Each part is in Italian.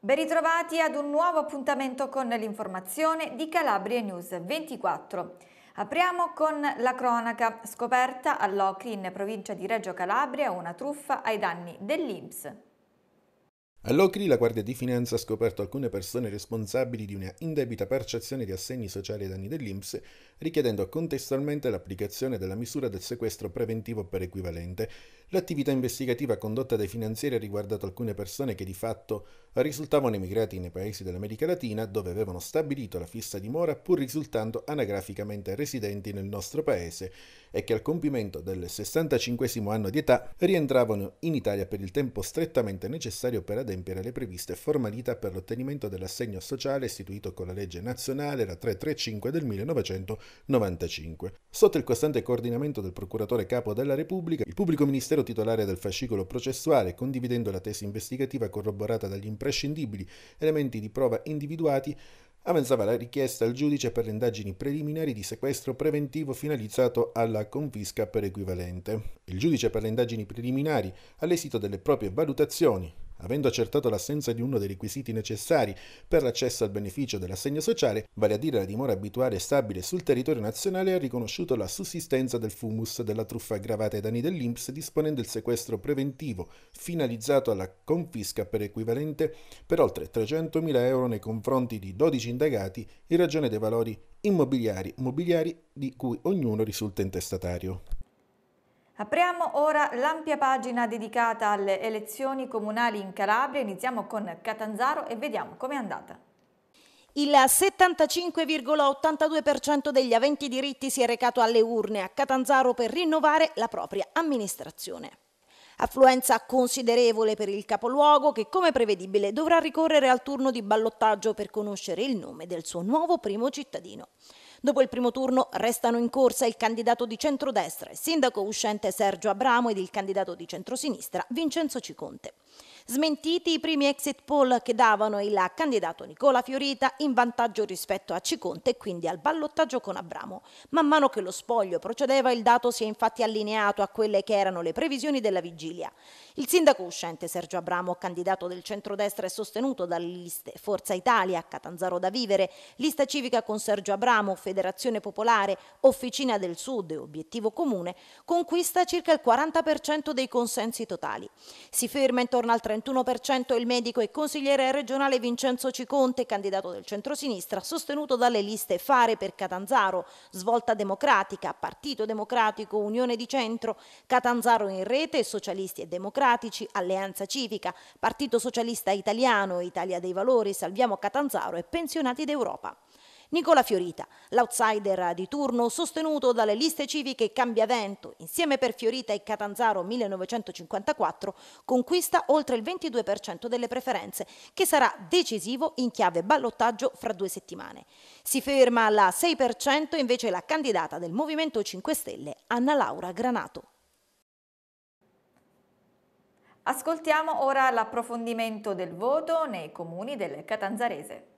Ben ritrovati ad un nuovo appuntamento con l'informazione di Calabria News 24. Apriamo con la cronaca. Scoperta all'Ocri in provincia di Reggio Calabria una truffa ai danni dell'Inps. All'Ocri la Guardia di Finanza ha scoperto alcune persone responsabili di una indebita percezione di assegni sociali ai danni dell'Inps, richiedendo contestualmente l'applicazione della misura del sequestro preventivo per equivalente. L'attività investigativa condotta dai finanzieri ha riguardato alcune persone che di fatto risultavano emigrati nei paesi dell'America Latina, dove avevano stabilito la fissa dimora pur risultando anagraficamente residenti nel nostro paese e che al compimento del 65 anno di età rientravano in Italia per il tempo strettamente necessario per adeguarsi adempiere alle previste formalità per l'ottenimento dell'assegno sociale istituito con la legge nazionale la 335 del 1995. Sotto il costante coordinamento del procuratore capo della Repubblica, il pubblico ministero titolare del fascicolo processuale, condividendo la tesi investigativa corroborata dagli imprescindibili elementi di prova individuati, avanzava la richiesta al giudice per le indagini preliminari di sequestro preventivo finalizzato alla confisca per equivalente. Il giudice per le indagini preliminari, all'esito delle proprie valutazioni, Avendo accertato l'assenza di uno dei requisiti necessari per l'accesso al beneficio dell'assegno sociale, vale a dire la dimora abituale e stabile sul territorio nazionale, ha riconosciuto la sussistenza del fumus della truffa aggravata ai danni dell'Inps disponendo il sequestro preventivo finalizzato alla confisca per equivalente per oltre 300.000 euro nei confronti di 12 indagati in ragione dei valori immobiliari mobiliari di cui ognuno risulta intestatario. Apriamo ora l'ampia pagina dedicata alle elezioni comunali in Calabria. Iniziamo con Catanzaro e vediamo com'è andata. Il 75,82% degli aventi diritti si è recato alle urne a Catanzaro per rinnovare la propria amministrazione. Affluenza considerevole per il capoluogo che, come prevedibile, dovrà ricorrere al turno di ballottaggio per conoscere il nome del suo nuovo primo cittadino. Dopo il primo turno restano in corsa il candidato di centrodestra, il sindaco uscente Sergio Abramo ed il candidato di centrosinistra Vincenzo Ciconte. Smentiti i primi exit poll che davano il candidato Nicola Fiorita in vantaggio rispetto a Ciconte e quindi al ballottaggio con Abramo. Man mano che lo spoglio procedeva il dato si è infatti allineato a quelle che erano le previsioni della vigilia. Il sindaco uscente Sergio Abramo, candidato del centrodestra e sostenuto dalle liste Forza Italia, Catanzaro da Vivere, lista civica con Sergio Abramo, Federazione Popolare, Officina del Sud e Obiettivo Comune, conquista circa il 40% dei consensi totali. Si ferma intorno al 30% 31% il medico e consigliere regionale Vincenzo Ciconte, candidato del centrosinistra, sostenuto dalle liste Fare per Catanzaro, Svolta Democratica, Partito Democratico, Unione di Centro, Catanzaro in Rete, Socialisti e Democratici, Alleanza Civica, Partito Socialista Italiano, Italia dei Valori, Salviamo Catanzaro e Pensionati d'Europa. Nicola Fiorita, l'outsider di turno sostenuto dalle liste civiche Cambiavento, insieme per Fiorita e Catanzaro 1954, conquista oltre il 22% delle preferenze, che sarà decisivo in chiave ballottaggio fra due settimane. Si ferma alla 6% invece la candidata del Movimento 5 Stelle, Anna Laura Granato. Ascoltiamo ora l'approfondimento del voto nei comuni del Catanzarese.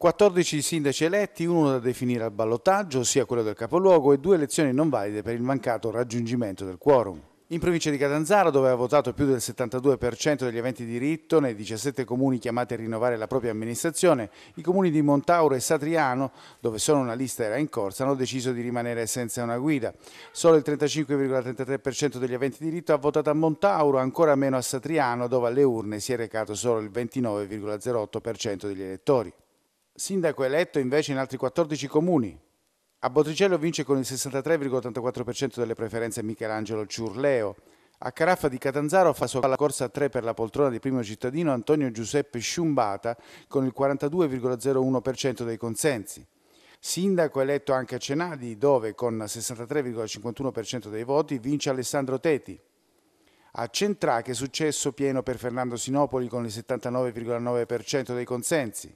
14 sindaci eletti, uno da definire al ballottaggio, ossia quello del capoluogo, e due elezioni non valide per il mancato raggiungimento del quorum. In provincia di Catanzaro, dove ha votato più del 72% degli aventi di diritto, nei 17 comuni chiamati a rinnovare la propria amministrazione, i comuni di Montauro e Satriano, dove solo una lista era in corsa, hanno deciso di rimanere senza una guida. Solo il 35,33% degli aventi di diritto ha votato a Montauro, ancora meno a Satriano, dove alle urne si è recato solo il 29,08% degli elettori. Sindaco eletto invece in altri 14 comuni. A Botticello vince con il 63,84% delle preferenze Michelangelo Ciurleo. A Caraffa di Catanzaro fa sopra la corsa a 3 per la poltrona di primo cittadino Antonio Giuseppe Sciumbata con il 42,01% dei consensi. Sindaco eletto anche a Cenadi, dove con 63,51% dei voti vince Alessandro Teti. A Centrache successo pieno per Fernando Sinopoli con il 79,9% dei consensi.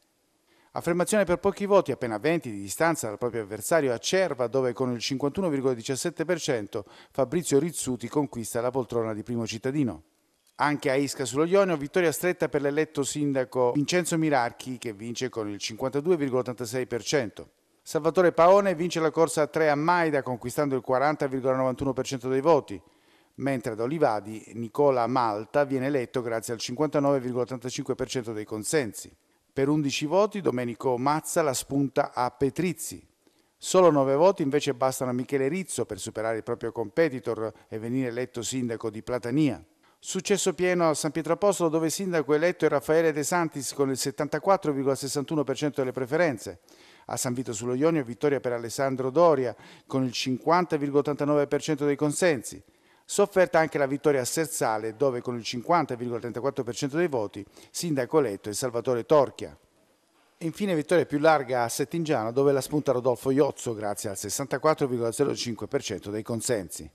Affermazione per pochi voti, appena 20 di distanza dal proprio avversario a Cerva, dove con il 51,17% Fabrizio Rizzuti conquista la poltrona di primo cittadino. Anche a Isca sullo Ionio, vittoria stretta per l'eletto sindaco Vincenzo Mirarchi, che vince con il 52,86%. Salvatore Paone vince la corsa a 3 a Maida, conquistando il 40,91% dei voti mentre ad Olivadi Nicola Malta viene eletto grazie al 59,85% dei consensi. Per 11 voti Domenico Mazza la spunta a Petrizzi. Solo 9 voti invece bastano a Michele Rizzo per superare il proprio competitor e venire eletto sindaco di Platania. Successo pieno a San Pietro Apostolo dove sindaco eletto è Raffaele De Santis con il 74,61% delle preferenze. A San Vito sullo Ionio vittoria per Alessandro Doria con il 50,89% dei consensi. Sofferta anche la vittoria a Sersale, dove con il 50,34% dei voti Sindaco eletto è Salvatore Torchia. Infine vittoria più larga a Settingiano, dove la spunta Rodolfo Iozzo grazie al 64,05% dei consensi.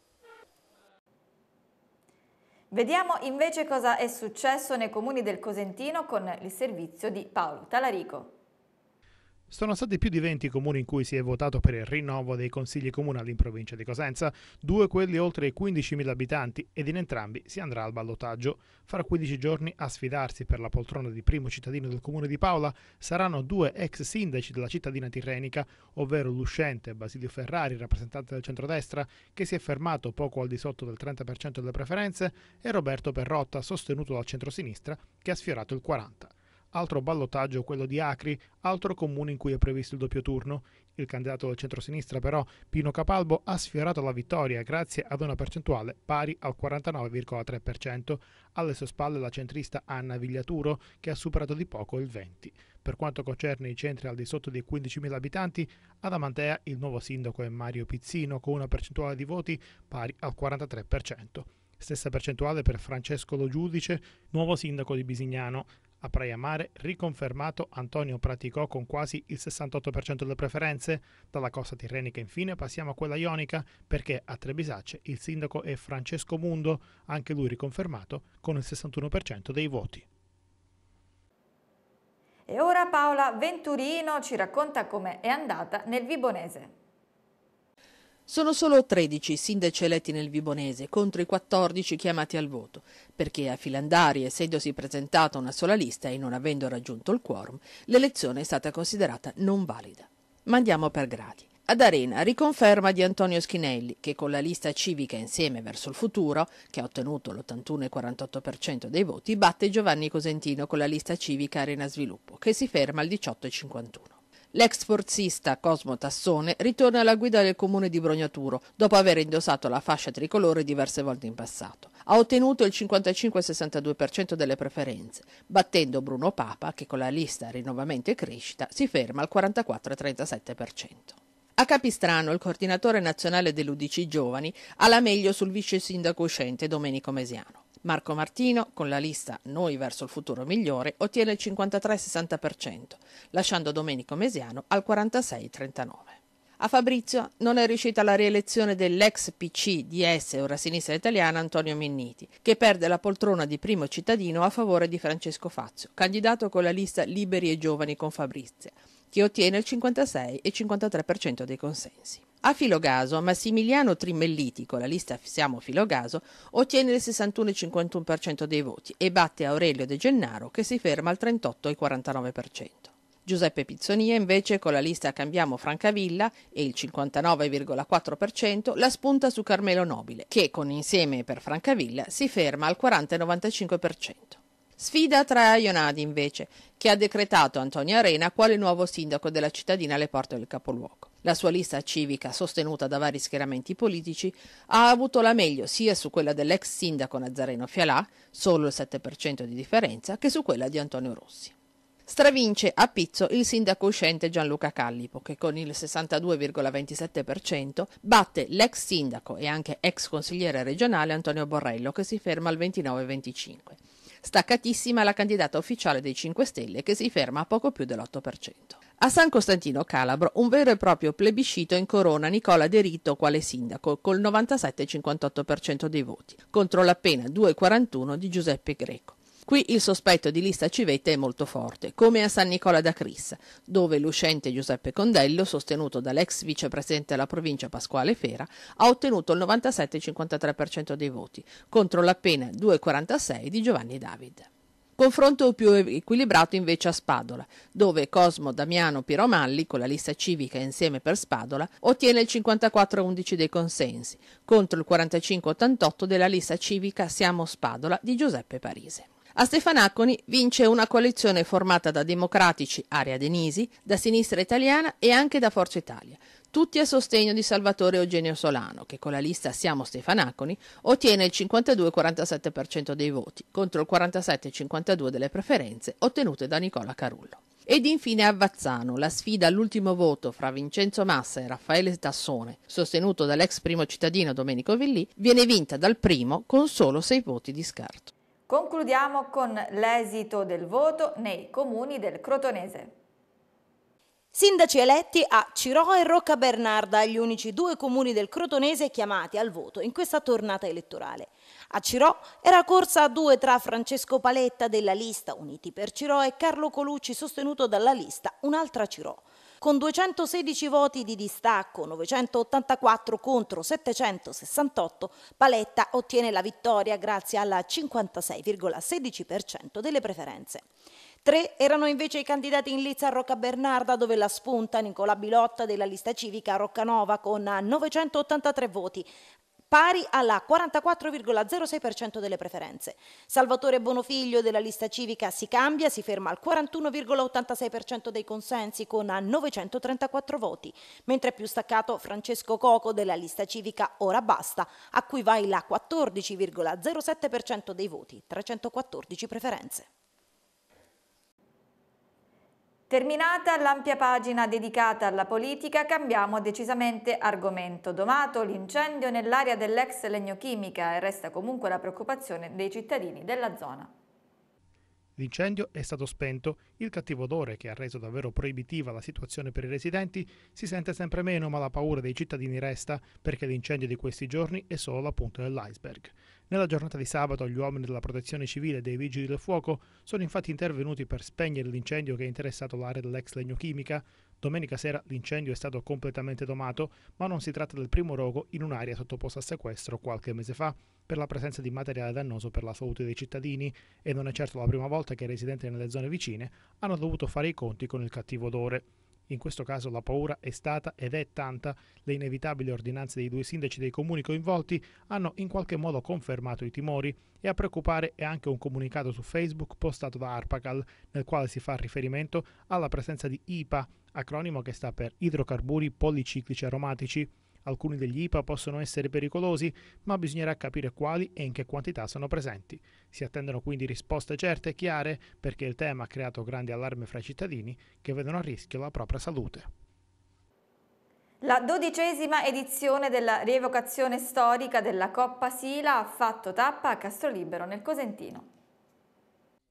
Vediamo invece cosa è successo nei comuni del Cosentino con il servizio di Paolo Talarico. Sono stati più di 20 comuni in cui si è votato per il rinnovo dei consigli comunali in provincia di Cosenza, due quelli oltre i 15.000 abitanti ed in entrambi si andrà al ballottaggio. Fra 15 giorni a sfidarsi per la poltrona di primo cittadino del comune di Paola saranno due ex sindaci della cittadina tirrenica, ovvero l'uscente Basilio Ferrari, rappresentante del centrodestra, che si è fermato poco al di sotto del 30% delle preferenze, e Roberto Perrotta, sostenuto dal centrosinistra, che ha sfiorato il 40%. Altro ballottaggio quello di Acri, altro comune in cui è previsto il doppio turno. Il candidato del centrosinistra però, Pino Capalbo, ha sfiorato la vittoria grazie ad una percentuale pari al 49,3%. Alle sue spalle la centrista Anna Vigliaturo, che ha superato di poco il 20%. Per quanto concerne i centri al di sotto dei 15.000 abitanti, ad Amantea il nuovo sindaco è Mario Pizzino con una percentuale di voti pari al 43%. Stessa percentuale per Francesco Lo Giudice, nuovo sindaco di Bisignano. A Praia Mare, riconfermato, Antonio praticò con quasi il 68% delle preferenze. Dalla costa tirrenica infine passiamo a quella ionica perché a Trebisacce il sindaco è Francesco Mundo, anche lui riconfermato con il 61% dei voti. E ora Paola Venturino ci racconta come è andata nel Vibonese. Sono solo 13 i sindaci eletti nel Vibonese contro i 14 chiamati al voto, perché a Filandari, essendosi presentata una sola lista e non avendo raggiunto il quorum, l'elezione è stata considerata non valida. Ma andiamo per gradi. Ad Arena riconferma di Antonio Schinelli, che con la lista civica Insieme verso il futuro, che ha ottenuto l'81,48% dei voti, batte Giovanni Cosentino con la lista civica Arena Sviluppo, che si ferma al 18,51%. L'ex forzista Cosmo Tassone ritorna alla guida del comune di Brognaturo dopo aver indossato la fascia tricolore diverse volte in passato. Ha ottenuto il 55-62% delle preferenze, battendo Bruno Papa che con la lista Rinnovamento e Crescita si ferma al 44-37%. A Capistrano, il coordinatore nazionale dell'Udc Giovani ha la meglio sul vice sindaco uscente Domenico Mesiano. Marco Martino, con la lista Noi verso il futuro migliore, ottiene il 53-60%, lasciando Domenico Mesiano al 46-39%. A Fabrizio non è riuscita la rielezione dell'ex PC DS Ora Sinistra Italiana Antonio Minniti, che perde la poltrona di primo cittadino a favore di Francesco Fazio, candidato con la lista Liberi e Giovani con Fabrizia, che ottiene il 56 e 53% dei consensi. A Filogaso, Massimiliano con la lista Siamo Filogaso, ottiene il 61,51% dei voti e batte Aurelio De Gennaro che si ferma al 38,49%. Giuseppe Pizzonia invece con la lista Cambiamo Francavilla e il 59,4% la spunta su Carmelo Nobile che con Insieme per Francavilla si ferma al 40,95%. Sfida tra Ionadi invece, che ha decretato Antonio Arena quale nuovo sindaco della cittadina alle porte del capoluogo. La sua lista civica, sostenuta da vari schieramenti politici, ha avuto la meglio sia su quella dell'ex sindaco Nazareno Fialà, solo il 7% di differenza, che su quella di Antonio Rossi. Stravince a Pizzo il sindaco uscente Gianluca Callipo, che con il 62,27% batte l'ex sindaco e anche ex consigliere regionale Antonio Borrello, che si ferma al 29,25%. Staccatissima la candidata ufficiale dei 5 Stelle, che si ferma a poco più dell'8%. A San Costantino Calabro un vero e proprio plebiscito incorona Nicola De Rito quale sindaco col 97,58% dei voti contro l'appena 2,41 di Giuseppe Greco. Qui il sospetto di lista civetta è molto forte, come a San Nicola da Cris, dove l'uscente Giuseppe Condello, sostenuto dall'ex vicepresidente della provincia Pasquale Fera, ha ottenuto il 97,53% dei voti, contro l'appena 2,46 di Giovanni David. Confronto più equilibrato invece a Spadola, dove Cosmo Damiano Piromalli, con la lista civica insieme per Spadola, ottiene il 54-11 dei consensi, contro il 45-88 della lista civica Siamo Spadola di Giuseppe Parise. A Stefanaconi vince una coalizione formata da democratici Aria Denisi, da Sinistra Italiana e anche da Forza Italia, tutti a sostegno di Salvatore Eugenio Solano, che con la lista Siamo Stefanaconi ottiene il 52-47% dei voti, contro il 47-52% delle preferenze ottenute da Nicola Carullo. Ed infine a Vazzano, la sfida all'ultimo voto fra Vincenzo Massa e Raffaele Tassone, sostenuto dall'ex primo cittadino Domenico Villì, viene vinta dal primo con solo sei voti di scarto. Concludiamo con l'esito del voto nei comuni del Crotonese. Sindaci eletti a Ciro e Rocca Bernarda, gli unici due comuni del Crotonese chiamati al voto in questa tornata elettorale. A Ciro era corsa a due tra Francesco Paletta della lista Uniti per Ciro e Carlo Colucci sostenuto dalla lista Un'altra Ciro. Con 216 voti di distacco, 984 contro 768, Paletta ottiene la vittoria grazie alla 56,16% delle preferenze. Tre erano invece i candidati in lizza a Rocca Bernarda, dove la spunta Nicola Bilotta della lista civica Roccanova con 983 voti pari alla 44,06% delle preferenze. Salvatore Bonofiglio della lista civica si cambia, si ferma al 41,86% dei consensi con 934 voti, mentre è più staccato Francesco Coco della lista civica Ora Basta, a cui va la 14,07% dei voti, 314 preferenze. Terminata l'ampia pagina dedicata alla politica, cambiamo decisamente argomento. Domato l'incendio nell'area dell'ex legnochimica e resta comunque la preoccupazione dei cittadini della zona. L'incendio è stato spento, il cattivo odore che ha reso davvero proibitiva la situazione per i residenti si sente sempre meno ma la paura dei cittadini resta perché l'incendio di questi giorni è solo la punta dell'iceberg. Nella giornata di sabato gli uomini della protezione civile e dei vigili del fuoco sono infatti intervenuti per spegnere l'incendio che ha interessato l'area dell'ex legnochimica Domenica sera l'incendio è stato completamente domato, ma non si tratta del primo rogo in un'area sottoposta a sequestro qualche mese fa per la presenza di materiale dannoso per la salute dei cittadini e non è certo la prima volta che i residenti nelle zone vicine hanno dovuto fare i conti con il cattivo odore. In questo caso la paura è stata ed è tanta. Le inevitabili ordinanze dei due sindaci dei comuni coinvolti hanno in qualche modo confermato i timori e a preoccupare è anche un comunicato su Facebook postato da Arpacal nel quale si fa riferimento alla presenza di IPA, acronimo che sta per idrocarburi policiclici aromatici. Alcuni degli IPA possono essere pericolosi, ma bisognerà capire quali e in che quantità sono presenti. Si attendono quindi risposte certe e chiare perché il tema ha creato grandi allarme fra i cittadini che vedono a rischio la propria salute. La dodicesima edizione della rievocazione storica della Coppa Sila ha fatto tappa a Castrolibero nel Cosentino.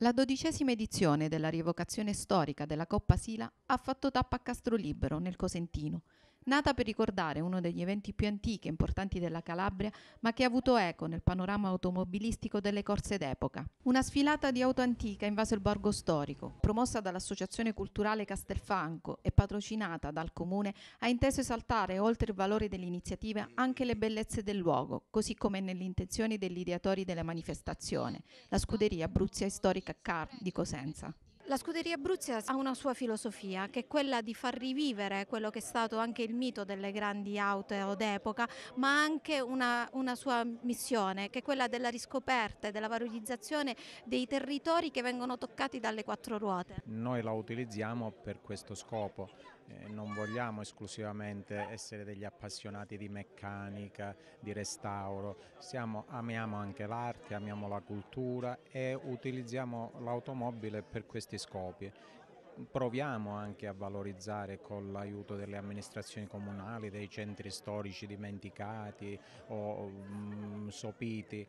La dodicesima edizione della rievocazione storica della Coppa Sila ha fatto tappa a Castrolibero nel Cosentino, nata per ricordare uno degli eventi più antichi e importanti della Calabria, ma che ha avuto eco nel panorama automobilistico delle corse d'epoca. Una sfilata di auto antica invase il borgo storico, promossa dall'Associazione Culturale Castelfanco e patrocinata dal Comune, ha inteso esaltare, oltre il valore dell'iniziativa, anche le bellezze del luogo, così come nelle intenzioni degli ideatori della manifestazione, la scuderia Bruzia Storica Car di Cosenza. La scuderia Abruzia ha una sua filosofia che è quella di far rivivere quello che è stato anche il mito delle grandi auto d'epoca ma anche una, una, sua missione che è quella della riscoperta e della valorizzazione dei territori che vengono toccati dalle quattro ruote. Noi la utilizziamo per questo scopo eh, non vogliamo esclusivamente essere degli appassionati di meccanica, di restauro, Siamo, amiamo anche l'arte, amiamo la cultura e utilizziamo l'automobile per questi scopi proviamo anche a valorizzare con l'aiuto delle amministrazioni comunali, dei centri storici dimenticati o mh, mm, sopiti.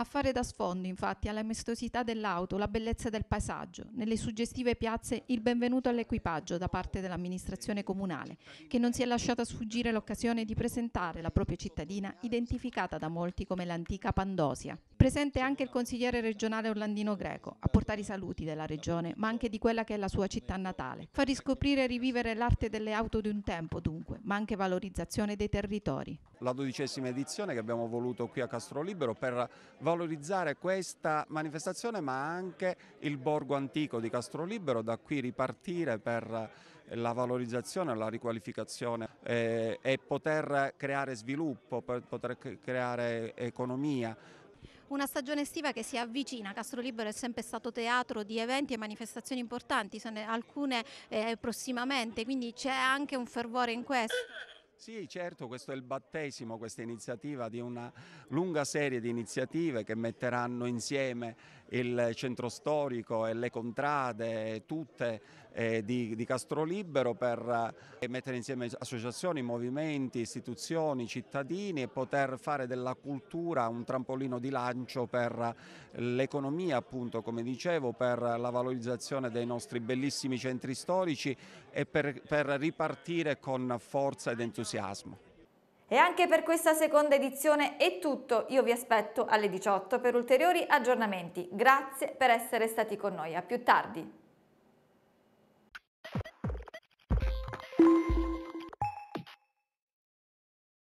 A fare da sfondo, infatti, alla maestosità dell'auto, la bellezza del paesaggio, nelle suggestive piazze il benvenuto all'equipaggio da parte dell'amministrazione comunale, che non si è lasciata sfuggire l'occasione di presentare la propria cittadina identificata da molti come l'antica Pandosia. Presente anche il consigliere regionale Orlandino Greco, a portare i saluti della regione, ma anche di quella che è la sua città natale. Fa riscoprire e rivivere l'arte delle auto di un tempo, dunque, ma anche valorizzazione dei territori la dodicesima edizione che abbiamo voluto qui a Castro Libero per valorizzare questa manifestazione ma anche il borgo antico di Castro Libero da qui ripartire per la valorizzazione, la riqualificazione eh, e poter creare sviluppo, poter creare economia. Una stagione estiva che si avvicina, Castro Libero è sempre stato teatro di eventi e manifestazioni importanti, alcune eh, prossimamente, quindi c'è anche un fervore in questo. Sì, certo, questo è il battesimo, questa iniziativa di una lunga serie di iniziative che metteranno insieme il centro storico e le contrade, tutte eh, di, di Castrolibero per eh, mettere insieme associazioni, movimenti, istituzioni, cittadini e poter fare della cultura un trampolino di lancio per l'economia, appunto, come dicevo, per la valorizzazione dei nostri bellissimi centri storici e per, per ripartire con forza ed entusiasmo entusiasmo. E anche per questa seconda edizione è tutto, io vi aspetto alle 18 per ulteriori aggiornamenti. Grazie per essere stati con noi, a più tardi.